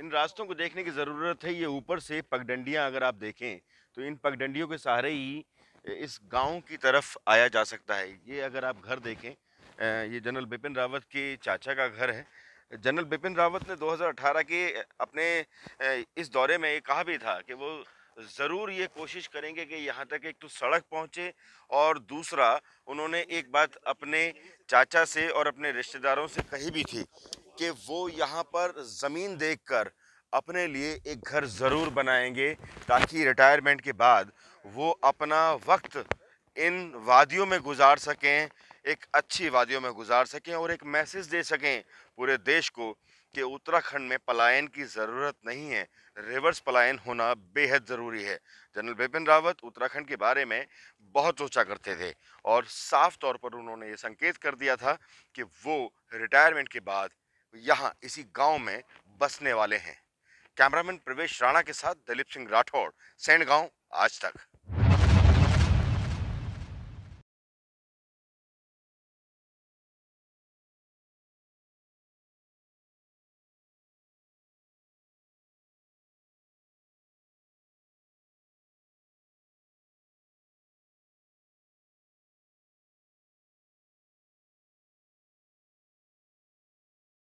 इन रास्तों को देखने की ज़रूरत है ये ऊपर से पगडंडियाँ अगर आप देखें तो इन पगडंडियों के सहारे ही इस गांव की तरफ आया जा सकता है ये अगर आप घर देखें ये जनरल बिपिन रावत के चाचा का घर है जनरल बिपिन रावत ने 2018 के अपने इस दौरे में ये कहा भी था कि वो ज़रूर ये कोशिश करेंगे कि यहाँ तक एक तो सड़क पहुँचे और दूसरा उन्होंने एक बात अपने चाचा से और अपने रिश्तेदारों से कही भी थी कि वो यहाँ पर ज़मीन देखकर अपने लिए एक घर ज़रूर बनाएंगे ताकि रिटायरमेंट के बाद वो अपना वक्त इन वादियों में गुजार सकें एक अच्छी वादियों में गुजार सकें और एक मैसेज दे सकें पूरे देश को कि उत्तराखंड में पलायन की ज़रूरत नहीं है रिवर्स पलायन होना बेहद ज़रूरी है जनरल बिपिन रावत उत्तराखंड के बारे में बहुत सोचा करते थे और साफ तौर पर उन्होंने ये संकेत कर दिया था कि वो रिटायरमेंट के बाद यहाँ इसी गांव में बसने वाले हैं कैमरामैन प्रवेश राणा के साथ दिलीप सिंह राठौड़ सैंड गांव आज तक